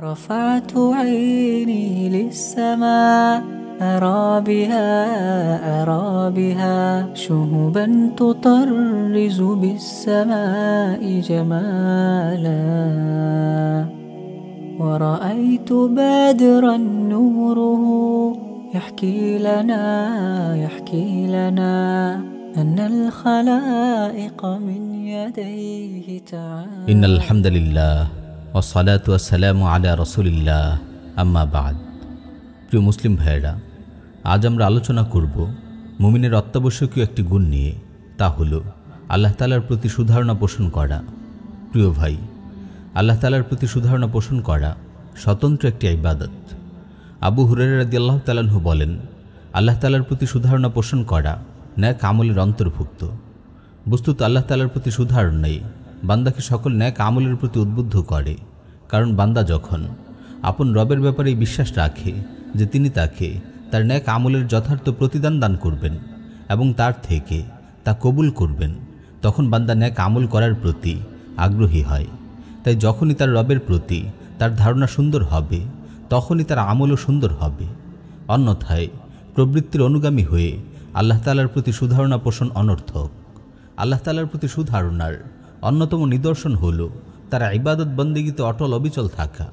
ورفعت عيني للسماء أرى بها أرى بها شهبا تطرز بالسماء جمالا ورأيت بدرا نوره يحكي لنا يحكي لنا أن الخلائق من يديه تعالى إن الحمد لله ওসলাত সালাম আলা রসুলিল্লাহ আম্মা বাদ প্রিয় মুসলিম ভাইয়েরা আজ আমরা আলোচনা করব মুমিনের অত্যাবশ্যকীয় একটি গুণ নিয়ে তা হল আল্লাহ তালার প্রতি সুধারণা পোষণ করা প্রিয় ভাই আল্লাহ তালার প্রতি সুধারণা পোষণ করা স্বতন্ত্র একটি ইবাদত আবু হুরের আল্লাহ তালাহু বলেন আল্লাহ তালার প্রতি সুধারণা পোষণ করা ন্যাক আমলের অন্তর্ভুক্ত বস্তুত আল্লাহ তালার প্রতি সুধারণাই বান্দাকে সকল ন্যাক আমলের প্রতি উদ্বুদ্ধ করে কারণ বান্দা যখন আপন রবের ব্যাপারে বিশ্বাস রাখে যে তিনি তাকে তার ন্যাক আমলের যথার্থ প্রতিদান দান করবেন এবং তার থেকে তা কবুল করবেন তখন বান্দা ন্যাক আমল করার প্রতি আগ্রহী হয় তাই যখনই তার রবের প্রতি তার ধারণা সুন্দর হবে তখনই তার আমলও সুন্দর হবে অন্যথায় প্রবৃত্তির অনুগামী হয়ে আল্লাহ তালার প্রতি সুধারণা পোষণ অনর্থক আল্লাহ তালার প্রতি সুধারণার অন্যতম নিদর্শন হল তারা ইবাদত বন্দিগিতে অটল অবিচল থাকা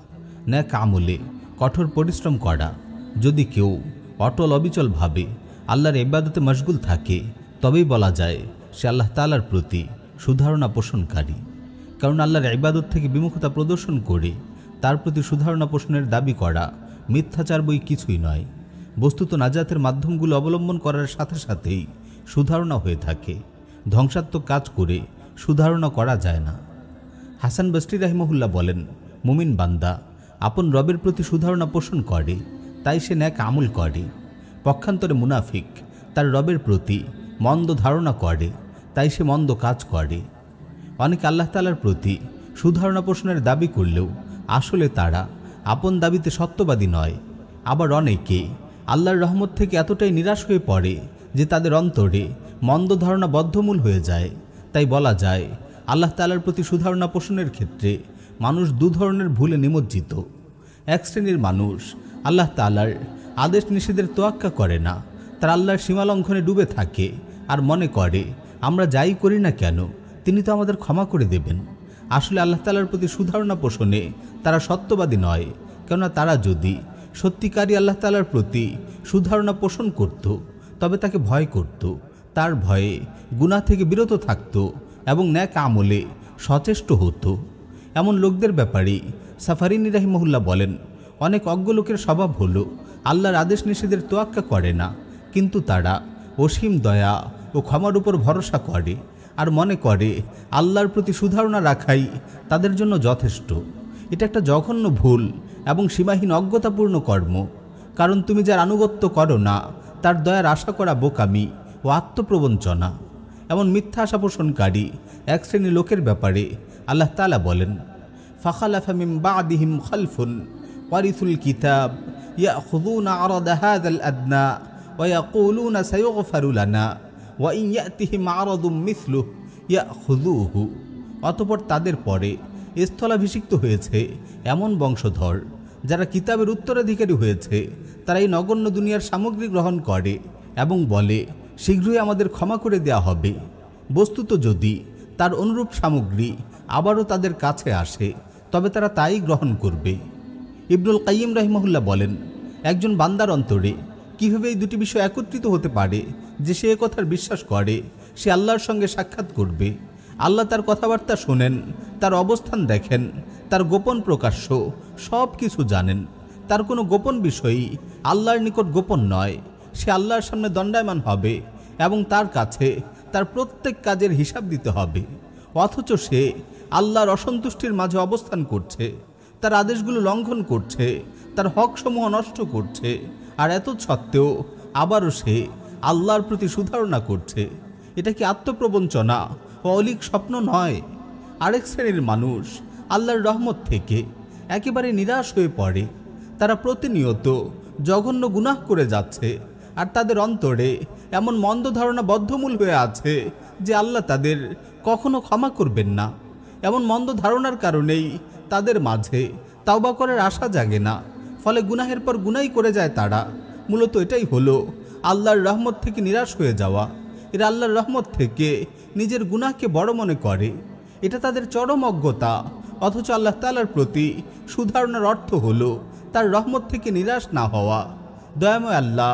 ন্যাক আমলে কঠোর পরিশ্রম করা যদি কেউ অটল অবিচলভাবে আল্লাহর ইবাদতে মশগুল থাকে তবেই বলা যায় সে আল্লাহ তালার প্রতি সুধারণা পোষণকারী কারণ আল্লাহর ইবাদত থেকে বিমুখতা প্রদর্শন করে তার প্রতি সুধারণা পোষণের দাবি করা মিথ্যাচার বই কিছুই নয় বস্তুত নাজাতের মাধ্যমগুলো অবলম্বন করার সাথে সাথেই সুধারণা হয়ে থাকে ধ্বংসাত্মক কাজ করে সুধারণা করা যায় না হাসান বস্ত্রী রাহিমহুল্লা বলেন মুমিন বান্দা আপন রবের প্রতি সুধারণা পোষণ করে তাই সে ন্যাক আমুল করে পক্ষান্তরে মুনাফিক তার রবের প্রতি মন্দ ধারণা করে তাই সে মন্দ কাজ করে অনেক আল্লাহ তালার প্রতি সুধারণা পোষণের দাবি করলেও আসলে তারা আপন দাবিতে সত্যবাদী নয় আবার অনেকে আল্লাহর রহমত থেকে এতটাই নিরাশ হয়ে পড়ে যে তাদের অন্তরে মন্দ ধারণা বদ্ধমূল হয়ে যায় তাই বলা যায় আল্লাহ তালার প্রতি সুধারণা পোষণের ক্ষেত্রে মানুষ দু ধরনের ভুলে নিমজ্জিত এক শ্রেণীর মানুষ আল্লাহ তালার আদেশ নিষেধের তোয়াক্কা করে না তার আল্লাহর সীমালঙ্ঘনে ডুবে থাকে আর মনে করে আমরা যাই করি না কেন তিনি তো আমাদের ক্ষমা করে দেবেন আসলে আল্লাহ তালার প্রতি সুধারণা পোষণে তারা সত্যবাদী নয় কেননা তারা যদি সত্যিকারী আল্লাহ তালার প্রতি সুধারণা পোষণ করত তবে তাকে ভয় করত তার ভয়ে গুণা থেকে বিরত থাকত এবং ন্যাক আমলে সচেষ্ট হতো এমন লোকদের ব্যাপারে সাফারিনী রাহিমহুল্লা বলেন অনেক অজ্ঞ লোকের স্বভাব হলো আল্লাহর আদেশ নিষেধের তোয়াক্কা করে না কিন্তু তারা অসীম দয়া ও ক্ষমার উপর ভরসা করে আর মনে করে আল্লাহর প্রতি সুধারণা রাখাই তাদের জন্য যথেষ্ট এটা একটা জঘন্য ভুল এবং সীমাহীন অজ্ঞতাপূর্ণ কর্ম কারণ তুমি যার আনুগত্য করো না তার দয়ার আশা করা বোকামি ও আত্মপ্রবঞ্চনা এমন মিথ্যা আশা পোষণকারী এক শ্রেণী লোকের ব্যাপারে আল্লাহ তালা বলেন ফাখালাফামিম বাদিহিম খালফুন ওয়ারিসুল কিতাব يأخذون عرض هذا الأدنى ويقولون سيغفر لنا وإن يأتهم عرض مثله يأخذوه অতপর তাদের পরে স্থলাভিষিক্ত হয়েছে এমন বংশধর যারা কিতাবের উত্তরাধিকারী হয়েছে তারা এই নগণ্য দুনিয়ার সামগ্রী গ্রহণ করে এবং বলে শীঘ্রই আমাদের ক্ষমা করে দেয়া হবে বস্তুত যদি তার অনুরূপ সামগ্রী আবারও তাদের কাছে আসে তবে তারা তাই গ্রহণ করবে ইবনুল কাইম রাহিমহুল্লা বলেন একজন বান্দার অন্তরে কীভাবে এই দুটি বিষয় একত্রিত হতে পারে যে সে কথার বিশ্বাস করে সে আল্লাহর সঙ্গে সাক্ষাৎ করবে আল্লাহ তার কথাবার্তা শোনেন তার অবস্থান দেখেন তার গোপন প্রকাশ্য সব কিছু জানেন তার কোনো গোপন বিষয়ই আল্লাহর নিকট গোপন নয় সে আল্লাহর সামনে দণ্ডায়মান হবে এবং তার কাছে তার প্রত্যেক কাজের হিসাব দিতে হবে অথচ সে আল্লাহর অসন্তুষ্টির মাঝে অবস্থান করছে তার আদেশগুলো লঙ্ঘন করছে তার হকসমূহ নষ্ট করছে আর এত সত্ত্বেও আবারও সে আল্লাহর প্রতি সুধারণা করছে এটা কি আত্মপ্রবঞ্চনা ও অলিক স্বপ্ন নয় আরেক শ্রেণীর মানুষ আল্লাহর রহমত থেকে একেবারে নিরাশ হয়ে পড়ে তারা প্রতিনিয়ত জঘন্য গুনাহ করে যাচ্ছে আর তাদের অন্তরে এমন মন্দ ধারণা বদ্ধমূল হয়ে আছে যে আল্লাহ তাদের কখনো ক্ষমা করবেন না এমন মন্দ ধারণার কারণেই তাদের মাঝে তাওবা করার আশা জাগে না ফলে গুনাহের পর গুনাই করে যায় তারা মূলত এটাই হলো আল্লাহর রহমত থেকে নিরাশ হয়ে যাওয়া এরা আল্লাহর রহমত থেকে নিজের গুনাহকে বড় মনে করে এটা তাদের চরম অজ্ঞতা অথচ আল্লাহ তালার প্রতি সুধারণার অর্থ হলো তার রহমত থেকে নিরাশ না হওয়া দয়াময় আল্লাহ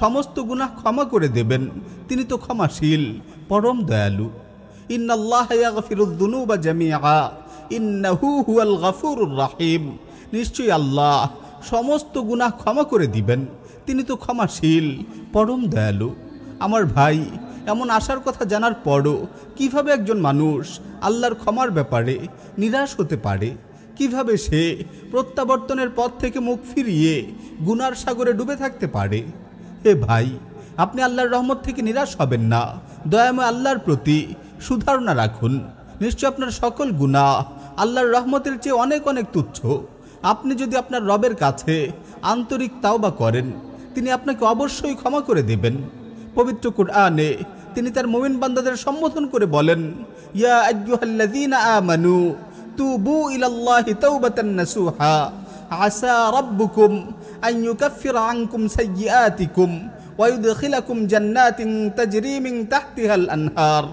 সমস্ত গুণা ক্ষমা করে দেবেন তিনি তো ক্ষমাশীল পরম দয়ালু রাহিম নিশ্চয়ই আল্লাহ সমস্ত গুণা ক্ষমা করে দিবেন তিনি তো ক্ষমাশীল পরম দয়ালু আমার ভাই এমন আশার কথা জানার পরও কিভাবে একজন মানুষ আল্লাহর ক্ষমার ব্যাপারে নিরাশ হতে পারে কিভাবে সে প্রত্যাবর্তনের পথ থেকে মুখ ফিরিয়ে গুনার সাগরে ডুবে থাকতে পারে হে ভাই আপনি আল্লাহর রহমত থেকে নিরাশ হবেন না দয়াময় আল্লাহর প্রতি সুধারণা রাখুন নিশ্চয় আপনার সকল গুণা আল্লাহর রহমতের চেয়ে অনেক অনেক তুচ্ছ আপনি যদি আপনার রবের কাছে আন্তরিক তাওবা করেন তিনি আপনাকে অবশ্যই ক্ষমা করে দেবেন পবিত্র কুট আনে তিনি তার মোমিন বান্দাদের সম্বোধন করে বলেন ইয়া আইয়ুহাল্লাযীনা আমানু তুবু আসা রাব্বুকুম أن يكفر عنكم سيئاتكم ওয়াইউদখিলাকুম জান্নাতিন তাজরি মিন তাহতিহাল আনহার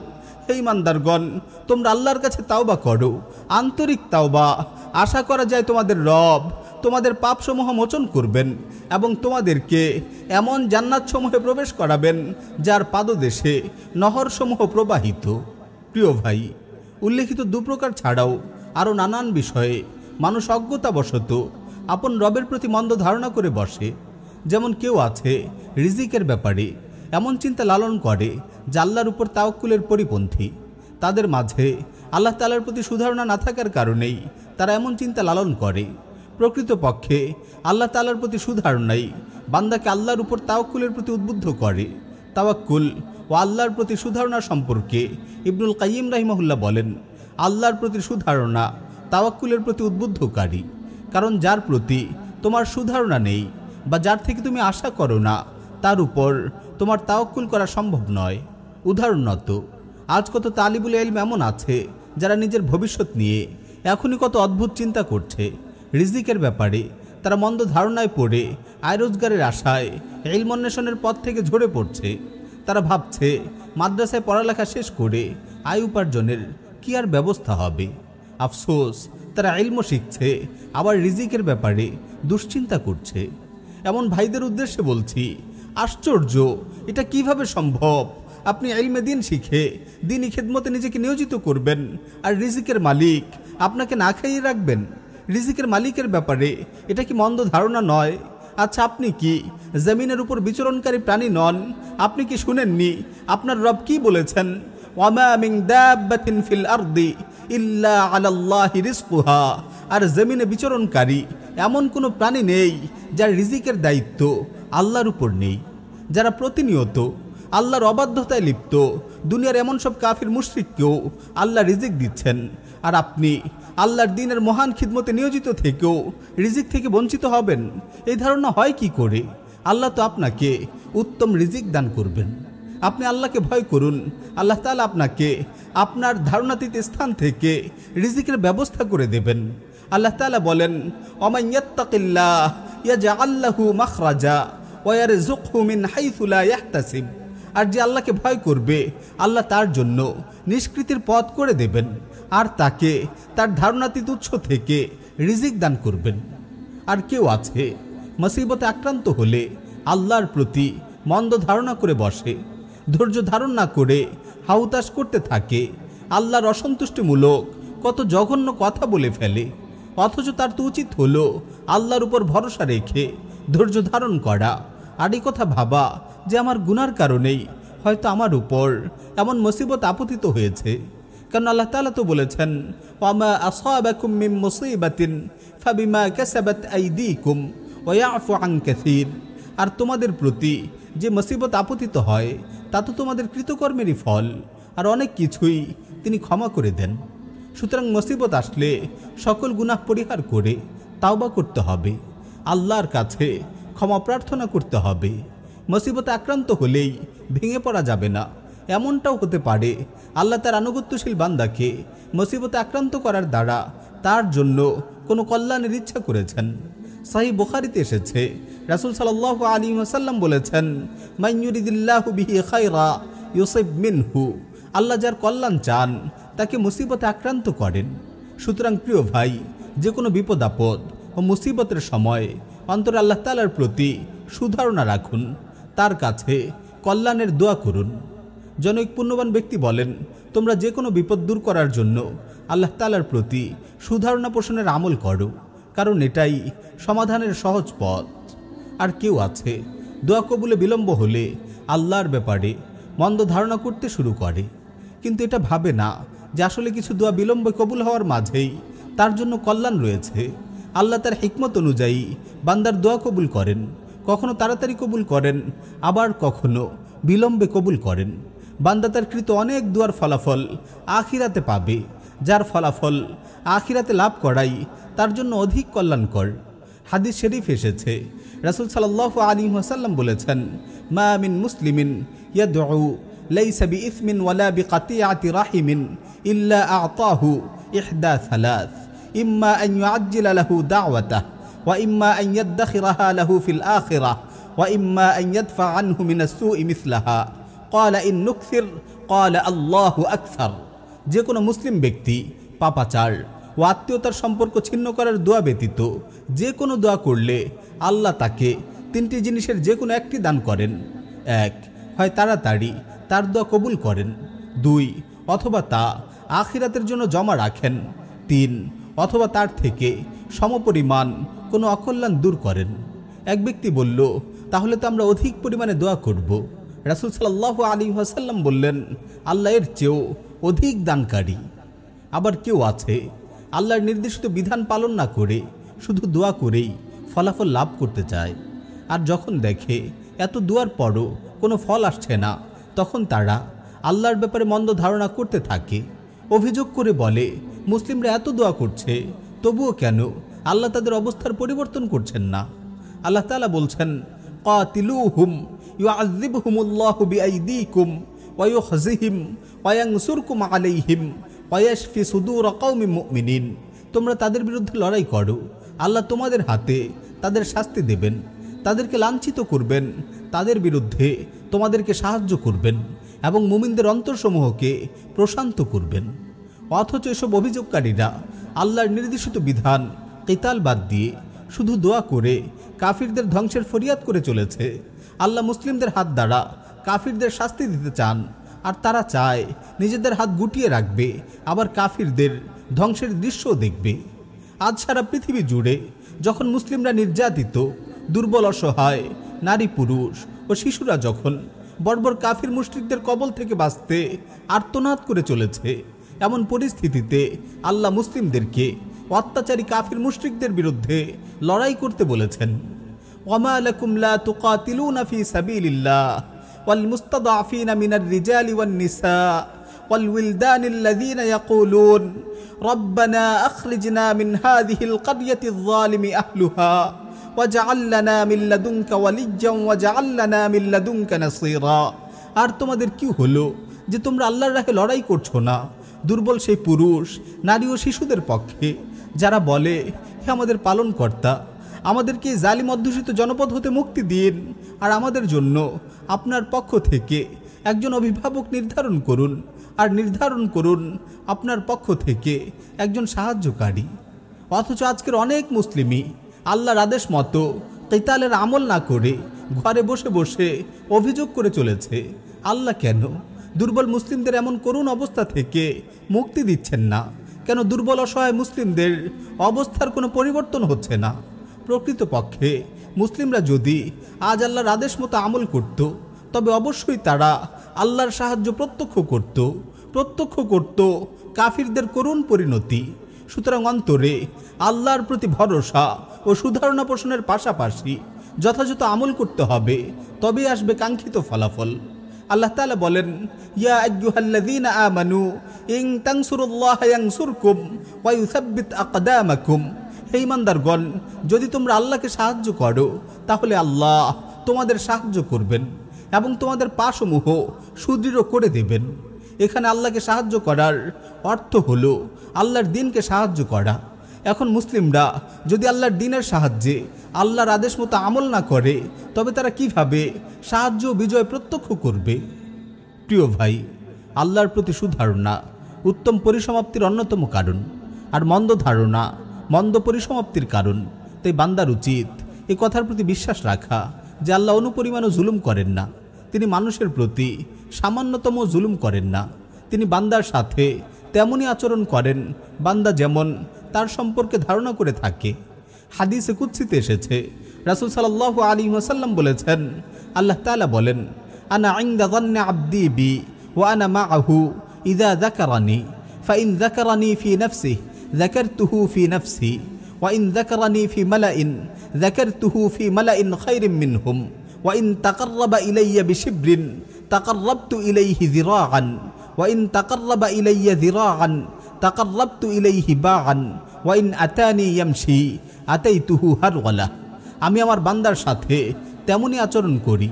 হে ইমানদারগণ তোমরা আল্লাহর কাছে তাওবা করো আন্তরিক তাওবা আশা করা যায় তোমাদের রব তোমাদের পাপসমূহ মোচন করবেন এবং তোমাদেরকে এমন জান্নাতসমূহে প্রবেশ করাবেন যার পাদদেশে নহরসমূহ প্রবাহিত প্রিয় ভাই উল্লেখিত দুপ্রকার ছাড়াও আরও নানান বিষয়ে মানুষ অজ্ঞতাবশত আপন রবের প্রতি মন্দ ধারণা করে বসে যেমন কেউ আছে রিজিকের ব্যাপারে এমন চিন্তা লালন করে জাল্লার উপর তাওকুলের পরিপন্থী তাদের মাঝে আল্লাহ তালার প্রতি সুধারণা না থাকার কারণেই তারা এমন চিন্তা লালন করে প্রকৃতপক্ষে আল্লাহ তালার প্রতি সুধারণাই বান্দাকে আল্লাহর উপর তাওকুলের প্রতি উদ্বুদ্ধ করে তাওয়াক্কুল ও আল্লাহর প্রতি সুধারণা সম্পর্কে ইবনুল কাইম রাহিমহুল্লাহ বলেন আল্লাহর প্রতি সুধারণা তাওয়াক্কুলের প্রতি উদ্বুদ্ধকারী কারণ যার প্রতি তোমার সুধারণা নেই বা যার থেকে তুমি আশা করো না তার উপর তোমার তাওকুল করা সম্ভব নয় উদাহরণত আজ কত তালিবুল এলম এমন আছে যারা নিজের ভবিষ্যৎ নিয়ে এখনই কত অদ্ভুত চিন্তা করছে রিজিকের ব্যাপারে তারা মন্দ ধারণায় পড়ে আয় রোজগারের আশায় এলম অন্বেষণের পথ থেকে ঝরে পড়ছে তারা ভাবছে মাদ্রাসায় পড়ালেখা শেষ করে আয় উপার্জনের কি আর ব্যবস্থা হবে আফসোস তারা এলমো শিখছে আবার রিজিকের ব্যাপারে দুশ্চিন্তা করছে এমন ভাইদের উদ্দেশ্যে বলছি আশ্চর্য এটা কিভাবে সম্ভব আপনি এলমে দিন শিখে দিনই খেদমতে নিজেকে নিয়োজিত করবেন আর রিজিকের মালিক আপনাকে না খাইয়ে রাখবেন রিজিকের মালিকের ব্যাপারে এটা কি মন্দ ধারণা নয় আচ্ছা আপনি কি জমিনের উপর বিচরণকারী প্রাণী নন আপনি কি শুনেননি আপনার রব কি বলেছেন ওয়ামা মিং ফিল আরদি ইল্লা আল্লাহ রিজকুহা আর জমিনে বিচরণকারী এমন কোনো প্রাণী নেই যার রিজিকের দায়িত্ব আল্লাহর উপর নেই যারা প্রতিনিয়ত আল্লাহর অবাধ্যতায় লিপ্ত দুনিয়ার এমন সব কাফির মুশ্রিককেও আল্লাহ রিজিক দিচ্ছেন আর আপনি আল্লাহর দিনের মহান খিদমতে নিয়োজিত থেকেও রিজিক থেকে বঞ্চিত হবেন এই ধারণা হয় কি করে আল্লাহ তো আপনাকে উত্তম রিজিক দান করবেন আপনি আল্লাহকে ভয় করুন আল্লাহ তালা আপনাকে আপনার ধারণাতীত স্থান থেকে রিজিকের ব্যবস্থা করে দেবেন আল্লাহ তালা বলেন অমাইয়াত্তাকিল্লা মাখরাজা ওয়ার জুকুমিন হাইফুলা আর যে আল্লাহকে ভয় করবে আল্লাহ তার জন্য নিষ্কৃতির পথ করে দেবেন আর তাকে তার ধারণাতীত উৎস থেকে রিজিক দান করবেন আর কেউ আছে মসিবতে আক্রান্ত হলে আল্লাহর প্রতি মন্দ ধারণা করে বসে ধৈর্য ধারণ না করে হাউতাস করতে থাকে আল্লাহর অসন্তুষ্টিমূলক কত জঘন্য কথা বলে ফেলে অথচ তার তো উচিত হলো আল্লাহর উপর ভরসা রেখে ধৈর্য ধারণ করা আর এই কথা ভাবা যে আমার গুনার কারণেই হয়তো আমার উপর এমন মুসিবত আপতিত হয়েছে কারণ আল্লাহ তালা তো বলেছেন আর তোমাদের প্রতি যে মুসিবত আপতিত হয় তা তো তোমাদের কৃতকর্মেরই ফল আর অনেক কিছুই তিনি ক্ষমা করে দেন সুতরাং মুসিবত আসলে সকল গুনাহ পরিহার করে তাওবা করতে হবে আল্লাহর কাছে ক্ষমা প্রার্থনা করতে হবে মুসিবতে আক্রান্ত হলেই ভেঙে পড়া যাবে না এমনটাও হতে পারে আল্লাহ তার আনুগত্যশীল বান্দাকে মুসিবতে আক্রান্ত করার দ্বারা তার জন্য কোনো কল্যাণের ইচ্ছা করেছেন সাহি বুখারিতে এসেছে রাসুল সাল আলী ওসাল্লাম বলেছেন মাইনুরিদুল্লাহু বিহি খাইরা ইউসেফ মিনহু আল্লাহ যার কল্যাণ চান তাকে মুসিবতে আক্রান্ত করেন সুতরাং প্রিয় ভাই যে কোনো বিপদ আপদ ও মুসিবতের সময় অন্তর আল্লাহ তালার প্রতি সুধারণা রাখুন তার কাছে কল্যাণের দোয়া করুন জনৈক পুণ্যবান ব্যক্তি বলেন তোমরা যে কোনো বিপদ দূর করার জন্য আল্লাহ তালার প্রতি সুধারণা পোষণের আমল করো কারণ এটাই সমাধানের সহজ পথ আর কেউ আছে দোয়া কবুলে বিলম্ব হলে আল্লাহর ব্যাপারে মন্দ ধারণা করতে শুরু করে কিন্তু এটা ভাবে না যে আসলে কিছু দোয়া বিলম্বে কবুল হওয়ার মাঝেই তার জন্য কল্যাণ রয়েছে আল্লাহ তার হিকমত অনুযায়ী বান্দার দোয়া কবুল করেন কখনো তাড়াতাড়ি কবুল করেন আবার কখনো বিলম্বে কবুল করেন বান্দা তার কৃত অনেক দুয়ার ফলাফল আখিরাতে পাবে যার ফলাফল আখিরাতে লাভ করাই তার জন্য অধিক কল্যাণকর হাদিস শরীফ এসেছে রাসুল সাল্লাল্লাহু আলাইহি ওয়াসাল্লাম বলেছেন মা মিন মুসলিমিন ইয়াদউ লাইসা বিইসমিন ওয়ালা বিকাতিআতি রাহিমিন ইল্লা আতাহু ইহদা সালাস ইম্মা আন ইউআজ্জিলা লাহু দাওয়াতাহ ওয়া ইম্মা আন ইয়াদখিরাহা লাহু ফিল আখিরাহ ওয়া ইম্মা আন ইয়াদফা আনহু মিনাস সুই মিসলাহা قال إن نكثر قال الله أكثر যে কোনো মুসলিম ব্যক্তি পাপাচার ও আত্মীয়তার সম্পর্ক ছিন্ন করার দোয়া ব্যতীত যে কোনো দোয়া করলে আল্লাহ তাকে তিনটি জিনিসের যে কোনো একটি দান করেন এক হয় তাড়াতাড়ি তার দোয়া কবুল করেন দুই অথবা তা আখিরাতের জন্য জমা রাখেন তিন অথবা তার থেকে সমপরিমাণ কোনো অকল্যাণ দূর করেন এক ব্যক্তি বলল তাহলে তো আমরা অধিক পরিমাণে দোয়া করব রাসুল সাল্লাহ আলী হাসাল্লাম বললেন আল্লাহ এর চেয়েও অধিক দানকারী আবার কেউ আছে আল্লাহর নির্দেশিত বিধান পালন না করে শুধু দোয়া করেই ফলাফল লাভ করতে চায় আর যখন দেখে এত দুয়ার পরও কোনো ফল আসছে না তখন তারা আল্লাহর ব্যাপারে মন্দ ধারণা করতে থাকে অভিযোগ করে বলে মুসলিমরা এত দোয়া করছে তবুও কেন আল্লাহ তাদের অবস্থার পরিবর্তন করছেন না আল্লাহ তালা বলছেন কাতিলু হুম ইউ আজিব হুমুল্লাহ বিআইদিকুম হজিহিম ওয়াংসুরকুম আলাইহিম ওয়াশফি সুদুর কৌমি মুমিনিন তোমরা তাদের বিরুদ্ধে লড়াই করো আল্লাহ তোমাদের হাতে তাদের শাস্তি দেবেন তাদেরকে লাঞ্ছিত করবেন তাদের বিরুদ্ধে তোমাদেরকে সাহায্য করবেন এবং মুমিনদের অন্তরসমূহকে প্রশান্ত করবেন অথচ এসব অভিযোগকারীরা আল্লাহর নির্দেশিত বিধান কেতাল বাদ দিয়ে শুধু দোয়া করে কাফিরদের ধ্বংসের ফরিয়াদ করে চলেছে আল্লাহ মুসলিমদের হাত দ্বারা কাফিরদের শাস্তি দিতে চান আর তারা চায় নিজেদের হাত গুটিয়ে রাখবে আবার কাফিরদের ধ্বংসের দৃশ্যও দেখবে আজ সারা পৃথিবী জুড়ে যখন মুসলিমরা নির্যাতিত দুর্বল অসহায় নারী পুরুষ ও শিশুরা যখন বর্বর কাফির মুসলিকদের কবল থেকে বাঁচতে আর্তনাদ করে চলেছে এমন পরিস্থিতিতে আল্লাহ মুসলিমদেরকে অত্যাচারী কাফির মুসলিকদের বিরুদ্ধে লড়াই করতে বলেছেন ওমা আলকুমলা তুকাতিলুনা ফি সাবিলিল্লাহ والمستضعفين من الرجال والنساء والولدان الذين يقولون ربنا أخرجنا من هذه القرية الظالم أهلها واجعل لنا من لدنك وليا واجعل لنا من لدنك نصيرا আর তোমাদের কি হলো যে তোমরা আল্লাহর রাহে লড়াই করছো না দুর্বল সেই পুরুষ নারী ও শিশুদের পক্ষে যারা বলে হে আমাদের পালনকর্তা আমাদেরকে জালিম অধ্যুষিত জনপদ হতে মুক্তি দিন আর আমাদের জন্য আপনার পক্ষ থেকে একজন অভিভাবক নির্ধারণ করুন আর নির্ধারণ করুন আপনার পক্ষ থেকে একজন সাহায্যকারী অথচ আজকের অনেক মুসলিমই আল্লাহর আদেশ মতো তেতালের আমল না করে ঘরে বসে বসে অভিযোগ করে চলেছে আল্লাহ কেন দুর্বল মুসলিমদের এমন করুণ অবস্থা থেকে মুক্তি দিচ্ছেন না কেন দুর্বল অসহায় মুসলিমদের অবস্থার কোনো পরিবর্তন হচ্ছে না প্রকৃতপক্ষে মুসলিমরা যদি আজ আল্লাহর আদেশ মতো আমল করত তবে অবশ্যই তারা আল্লাহর সাহায্য প্রত্যক্ষ করত প্রত্যক্ষ করত কাফিরদের করুণ পরিণতি সুতরাং অন্তরে আল্লাহর প্রতি ভরসা ও সুধারণা পোষণের পাশাপাশি যথাযথ আমল করতে হবে তবে আসবে কাঙ্ক্ষিত ফলাফল আল্লাহ তালা বলেন ইয়া আমানু ইং তাংসুরুল্লাহ ইয়াংসুরকুম ওয়াইউসাব্বিত আকদামাকুম হে ইমানদারগণ যদি তোমরা আল্লাহকে সাহায্য করো তাহলে আল্লাহ তোমাদের সাহায্য করবেন এবং তোমাদের পাসমূহ সুদৃঢ় করে দেবেন এখানে আল্লাহকে সাহায্য করার অর্থ হলো আল্লাহর দিনকে সাহায্য করা এখন মুসলিমরা যদি আল্লাহর দিনের সাহায্যে আল্লাহর আদেশ মতো আমল না করে তবে তারা কিভাবে সাহায্য বিজয় প্রত্যক্ষ করবে প্রিয় ভাই আল্লাহর প্রতি সুধারণা উত্তম পরিসমাপ্তির অন্যতম কারণ আর মন্দ ধারণা মন্দ পরিসমাপ্তির কারণ তাই বান্দার উচিত এ কথার প্রতি বিশ্বাস রাখা যে আল্লাহ অনুপরিমাণও জুলুম করেন না তিনি মানুষের প্রতি সামান্যতম জুলুম করেন না তিনি বান্দার সাথে তেমনই আচরণ করেন বান্দা যেমন তার সম্পর্কে ধারণা করে থাকে হাদিসে কুৎসিতে এসেছে রাসুল সাল আলী ওসাল্লাম বলেছেন আল্লাহ তালা বলেন আনা আইন্দাগান্না আব্দি বি ও আনা মা আহু ইদা জাকারানি ফাইন জাকারানি ফি নফসিহ ذكرته في نفسي وإن ذكرني في ملأ ذكرته في ملأ خير منهم وإن تقرب إلي بشبر تقربت إليه ذراعا وإن تقرب إلي ذراعا تقربت إليه باعا وإن أتاني يمشي أتيته هرولة আমি আমার বান্দার সাথে তেমনই আচরণ করি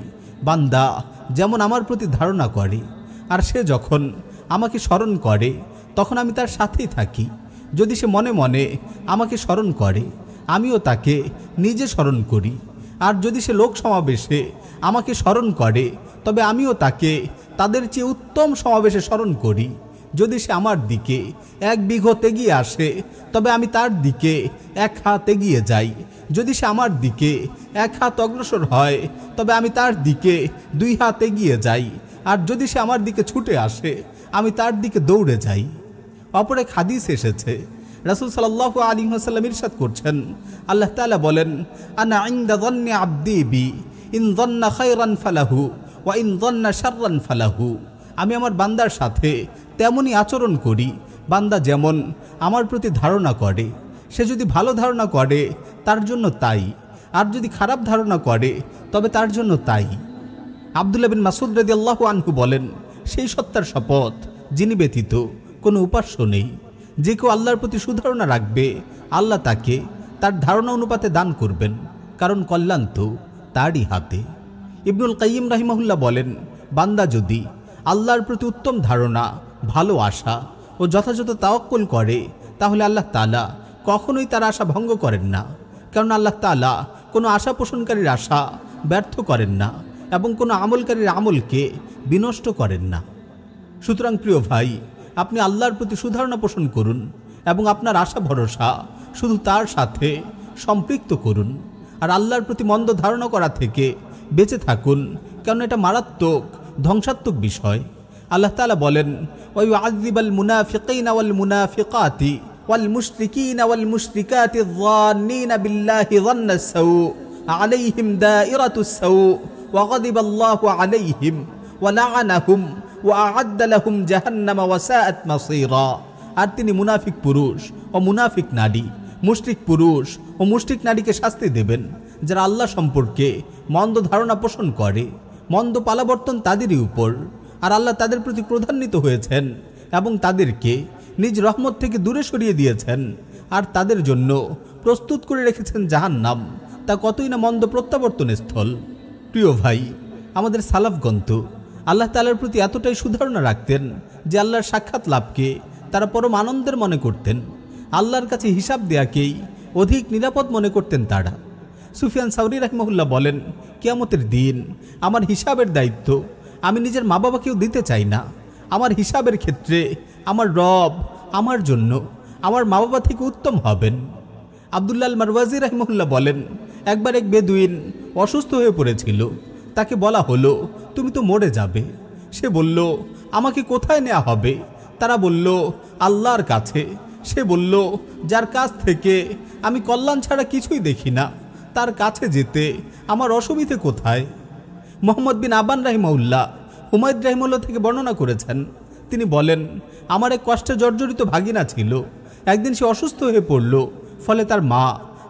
বান্দা যেমন আমার প্রতি ধারণা করে আর সে যখন আমাকে স্মরণ করে তখন আমি তার সাথেই থাকি যদি সে মনে মনে আমাকে স্মরণ করে আমিও তাকে নিজে স্মরণ করি আর যদি সে লোক সমাবেশে আমাকে স্মরণ করে তবে আমিও তাকে তাদের চেয়ে উত্তম সমাবেশে স্মরণ করি যদি সে আমার দিকে এক বিঘত এগিয়ে আসে তবে আমি তার দিকে এক হাত এগিয়ে যাই যদি সে আমার দিকে এক হাত অগ্রসর হয় তবে আমি তার দিকে দুই হাত এগিয়ে যাই আর যদি সে আমার দিকে ছুটে আসে আমি তার দিকে দৌড়ে যাই অপর এক হাদিস এসেছে রাসুল সাল্লাহ আলী হাসাল্লাম ইরশাদ করছেন আল্লাহ তালা বলেন আনা আইন্দা জন্নে আব্দি বি ইন জন্না খাইরান ফালাহু ও ইন জন্না শাররান ফালাহু আমি আমার বান্দার সাথে তেমনই আচরণ করি বান্দা যেমন আমার প্রতি ধারণা করে সে যদি ভালো ধারণা করে তার জন্য তাই আর যদি খারাপ ধারণা করে তবে তার জন্য তাই আবদুল্লা বিন মাসুদ রদি আল্লাহ আনহু বলেন সেই সত্তার শপথ যিনি ব্যতীত কোনো উপাস্য নেই যে কেউ আল্লাহর প্রতি সুধারণা রাখবে আল্লাহ তাকে তার ধারণা অনুপাতে দান করবেন কারণ কল্যাণ তো তারই হাতে ইবনুল কাইম রাহিমহুল্লা বলেন বান্দা যদি আল্লাহর প্রতি উত্তম ধারণা ভালো আশা ও যথাযথ তাওয়াক্কল করে তাহলে আল্লাহ তালা কখনোই তার আশা ভঙ্গ করেন না কারণ আল্লাহ তালা কোনো আশা পোষণকারীর আশা ব্যর্থ করেন না এবং কোনো আমলকারীর আমলকে বিনষ্ট করেন না সুতরাং প্রিয় ভাই আপনি আল্লাহর প্রতি সুধারণা পোষণ করুন এবং আপনার আশা ভরসা শুধু তার সাথে সম্পৃক্ত করুন আর আল্লাহর প্রতি মন্দ ধারণা করা থেকে বেঁচে থাকুন কেন এটা মারাত্মক ধ্বংসাত্মক বিষয় আল্লাহ তালা বলেন ওই আজিবাল মুনাফিকাইন ওয়াল মুনাফিকাতি ওয়াল মুশরিকিন ওয়াল সাউ আলাইহিম দাইরাতুস সাউ ওয়া আলাইহিম ওয়া লাআনাহুম জাহান্নামা আর তিনি মুনাফিক পুরুষ ও মুনাফিক নারী মুষ্টিক পুরুষ ও মুষ্টিক নারীকে শাস্তি দেবেন যারা আল্লাহ সম্পর্কে মন্দ ধারণা পোষণ করে মন্দ পালাবর্তন তাদেরই উপর আর আল্লাহ তাদের প্রতি প্রধান্বিত হয়েছেন এবং তাদেরকে নিজ রহমত থেকে দূরে সরিয়ে দিয়েছেন আর তাদের জন্য প্রস্তুত করে রেখেছেন নাম তা কতই না মন্দ প্রত্যাবর্তনের স্থল প্রিয় ভাই আমাদের গন্থ আল্লাহ তালার প্রতি এতটাই সুধারণা রাখতেন যে আল্লাহর সাক্ষাৎ লাভকে তারা পরম আনন্দের মনে করতেন আল্লাহর কাছে হিসাব দেয়াকেই অধিক নিরাপদ মনে করতেন তারা সুফিয়ান সাউরি রাহমহুল্লা বলেন কেয়ামতের দিন আমার হিসাবের দায়িত্ব আমি নিজের মা বাবাকেও দিতে চাই না আমার হিসাবের ক্ষেত্রে আমার রব আমার জন্য আমার মা বাবা থেকে উত্তম হবেন আবদুল্লাল মারওয়াজি রাহমহুল্লা বলেন একবার এক বেদুইন অসুস্থ হয়ে পড়েছিল তাকে বলা হলো তুমি তো মরে যাবে সে বলল আমাকে কোথায় নেওয়া হবে তারা বলল আল্লাহর কাছে সে বলল যার কাছ থেকে আমি কল্যাণ ছাড়া কিছুই দেখি না তার কাছে যেতে আমার অসুবিধে কোথায় মোহাম্মদ বিন আবান রাহিমাউল্লাহ হুমায়দ রাহিমুল্লাহ থেকে বর্ণনা করেছেন তিনি বলেন আমার এক কষ্টে জর্জরিত ভাগিনা ছিল একদিন সে অসুস্থ হয়ে পড়ল ফলে তার মা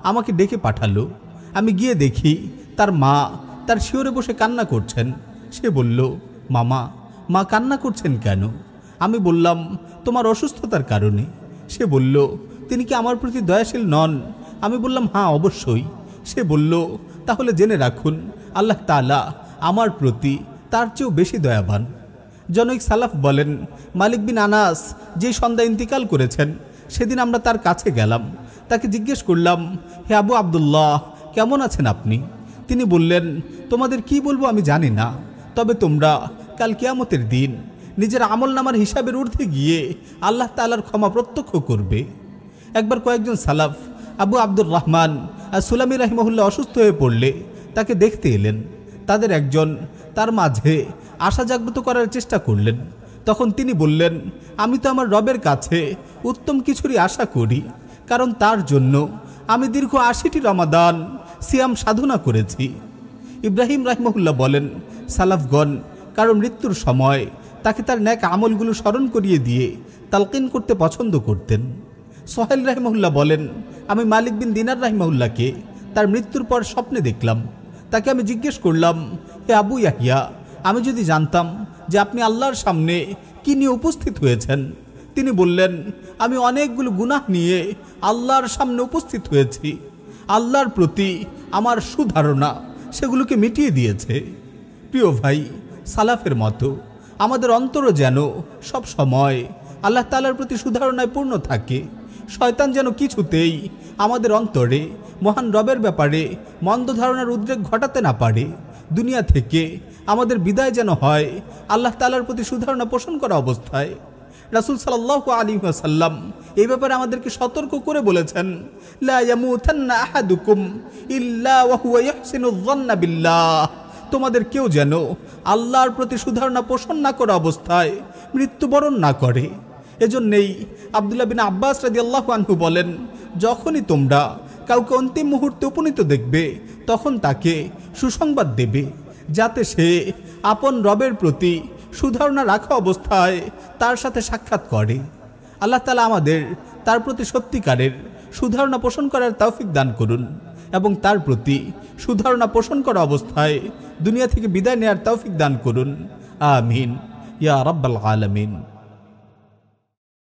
আমাকে ডেকে পাঠালো আমি গিয়ে দেখি তার মা তার শিওরে বসে কান্না করছেন সে বলল মামা মা কান্না করছেন কেন আমি বললাম তোমার অসুস্থতার কারণে সে বলল তিনি কি আমার প্রতি দয়াশীল নন আমি বললাম হ্যাঁ অবশ্যই সে বলল তাহলে জেনে রাখুন আল্লাহ তালা আমার প্রতি তার চেয়েও বেশি দয়াবান জনৈক সালাফ বলেন মালিক বিন আনাস যে সন্ধ্যা ইন্তিকাল করেছেন সেদিন আমরা তার কাছে গেলাম তাকে জিজ্ঞেস করলাম হে আবু আবদুল্লাহ কেমন আছেন আপনি তিনি বললেন তোমাদের কি বলবো আমি জানি না তবে তোমরা কাল কেয়ামতের দিন নিজের আমল নামার হিসাবের ঊর্ধ্বে গিয়ে আল্লাহ তালার ক্ষমা প্রত্যক্ষ করবে একবার কয়েকজন সালাফ আবু আব্দুর রহমান আর সুলামি রাহিমহুল্লা অসুস্থ হয়ে পড়লে তাকে দেখতে এলেন তাদের একজন তার মাঝে আশা জাগ্রত করার চেষ্টা করলেন তখন তিনি বললেন আমি তো আমার রবের কাছে উত্তম কিছুরই আশা করি কারণ তার জন্য আমি দীর্ঘ আশিটি রমাদান সিয়াম সাধনা করেছি ইব্রাহিম রাহিমহুল্লা বলেন সালাফগণ কারো মৃত্যুর সময় তাকে তার ন্যাক আমলগুলো স্মরণ করিয়ে দিয়ে তালকিন করতে পছন্দ করতেন সোহেল রাহিমহুল্লাহ বলেন আমি মালিক বিন দিনার রাহিমহল্লাকে তার মৃত্যুর পর স্বপ্নে দেখলাম তাকে আমি জিজ্ঞেস করলাম হে আবু ইয়াহিয়া আমি যদি জানতাম যে আপনি আল্লাহর সামনে কি নিয়ে উপস্থিত হয়েছেন তিনি বললেন আমি অনেকগুলো গুনাহ নিয়ে আল্লাহর সামনে উপস্থিত হয়েছি আল্লাহর প্রতি আমার সুধারণা সেগুলোকে মিটিয়ে দিয়েছে প্রিয় ভাই সালাফের মতো আমাদের অন্তর যেন সব সময় আল্লাহ তালার প্রতি সুধারণায় পূর্ণ থাকে শয়তান যেন কিছুতেই আমাদের অন্তরে মহান রবের ব্যাপারে মন্দ ধারণার উদ্রেক ঘটাতে না পারে দুনিয়া থেকে আমাদের বিদায় যেন হয় আল্লাহ তালার প্রতি সুধারণা পোষণ করা অবস্থায় রাসুল সাল্লাহ আলী সাল্লাম এই ব্যাপারে আমাদেরকে সতর্ক করে বলেছেন লা ইল্লা ওয়া বিল্লাহ তোমাদের কেউ যেন আল্লাহর প্রতি সুধারণা পোষণ না করা অবস্থায় মৃত্যুবরণ না করে এজন্যেই আবদুল্লা বিন আব্বাস রাজি আল্লাহ আনহু বলেন যখনই তোমরা কাউকে অন্তিম মুহূর্তে উপনীত দেখবে তখন তাকে সুসংবাদ দেবে যাতে সে আপন রবের প্রতি সুধারণা রাখা অবস্থায় তার সাথে সাক্ষাৎ করে আল্লাহ তালা আমাদের তার প্রতি সত্যিকারের সুধারণা পোষণ করার তৌফিক দান করুন এবং তার প্রতি সুধারণা পোষণ করা অবস্থায় দুনিয়া থেকে বিদায় নেয়ার তৌফিক দান করুন আমিন ইয়া রব্বাল আলমিন